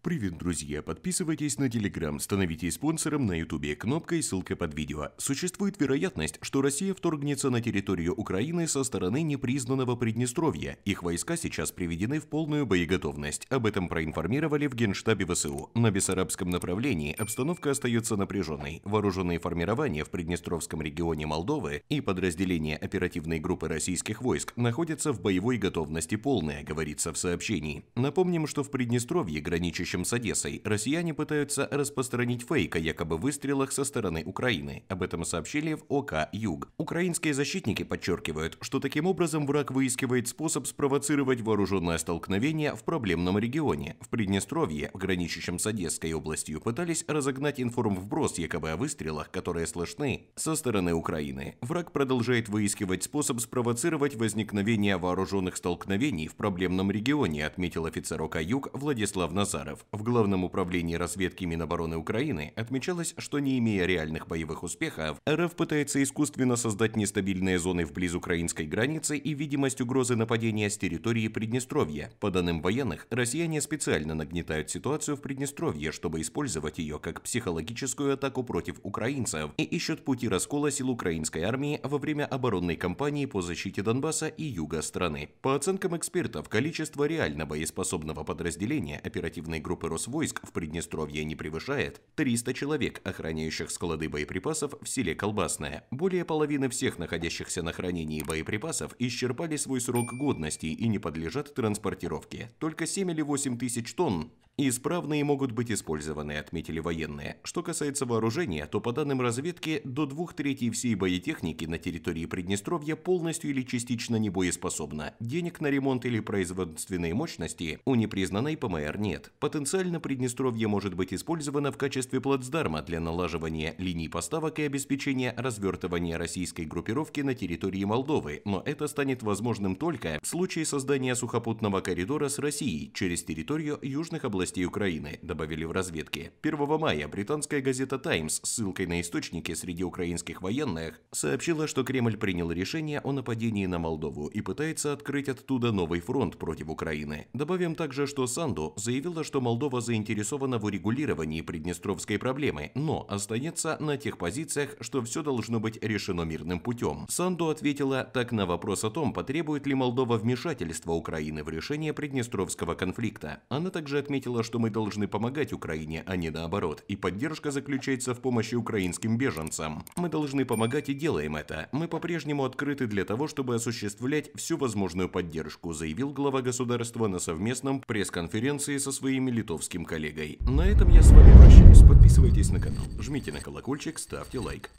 Привет, друзья! Подписывайтесь на Телеграм, становитесь спонсором на Ютубе, кнопкой и ссылка под видео. Существует вероятность, что Россия вторгнется на территорию Украины со стороны непризнанного Приднестровья. Их войска сейчас приведены в полную боеготовность. Об этом проинформировали в Генштабе ВСУ. На бессарабском направлении обстановка остается напряженной. Вооруженные формирования в Приднестровском регионе Молдовы и подразделения оперативной группы российских войск находятся в боевой готовности полная, говорится в сообщении. Напомним, что в Приднестровье граничащие сотрудничающим с Одессой, россияне пытаются распространить фейк о якобы выстрелах со стороны Украины. Об этом сообщили в ОК «Юг». Украинские защитники подчеркивают, что таким образом враг выискивает способ спровоцировать вооруженное столкновение в проблемном регионе. В Приднестровье, граничащем с Одесской областью, пытались разогнать информвброс якобы о выстрелах, которые слышны со стороны Украины. Враг продолжает выискивать способ спровоцировать возникновение вооруженных столкновений в проблемном регионе, отметил офицер ОК «Юг» Владислав Назаров. Штатов в Главном управлении разведки Минобороны Украины отмечалось, что не имея реальных боевых успехов, РФ пытается искусственно создать нестабильные зоны вблизи украинской границы и видимость угрозы нападения с территории Приднестровья. По данным военных, россияне специально нагнетают ситуацию в Приднестровье, чтобы использовать ее как психологическую атаку против украинцев и ищут пути раскола сил украинской армии во время оборонной кампании по защите Донбасса и юга страны. По оценкам экспертов, количество реально боеспособного подразделения оперативной группы группы Росвойск в Приднестровье не превышает 300 человек, охраняющих склады боеприпасов в селе Колбасное. Более половины всех находящихся на хранении боеприпасов исчерпали свой срок годности и не подлежат транспортировке. Только 7 или 8 тысяч тонн и исправные могут быть использованы, отметили военные. Что касается вооружения, то по данным разведки, до двух третей всей боетехники на территории Приднестровья полностью или частично не боеспособна. Денег на ремонт или производственные мощности у непризнанной ПМР нет. Потенциально Приднестровье может быть использовано в качестве плацдарма для налаживания линий поставок и обеспечения развертывания российской группировки на территории Молдовы, но это станет возможным только в случае создания сухопутного коридора с Россией через территорию южных областей областей Украины, добавили в разведке. 1 мая британская газета «Таймс» с ссылкой на источники среди украинских военных сообщила, что Кремль принял решение о нападении на Молдову и пытается открыть оттуда новый фронт против Украины. Добавим также, что Санду заявила, что Молдова заинтересована в урегулировании Приднестровской проблемы, но останется на тех позициях, что все должно быть решено мирным путем. Санду ответила так на вопрос о том, потребует ли Молдова вмешательства Украины в решение Приднестровского конфликта. Она также отметила, говорила, что мы должны помогать Украине, а не наоборот, и поддержка заключается в помощи украинским беженцам. Мы должны помогать и делаем это. Мы по-прежнему открыты для того, чтобы осуществлять всю возможную поддержку, заявил глава государства на совместном пресс-конференции со своими литовским коллегой. На этом я с вами прощаюсь. Подписывайтесь на канал, жмите на колокольчик, ставьте лайк.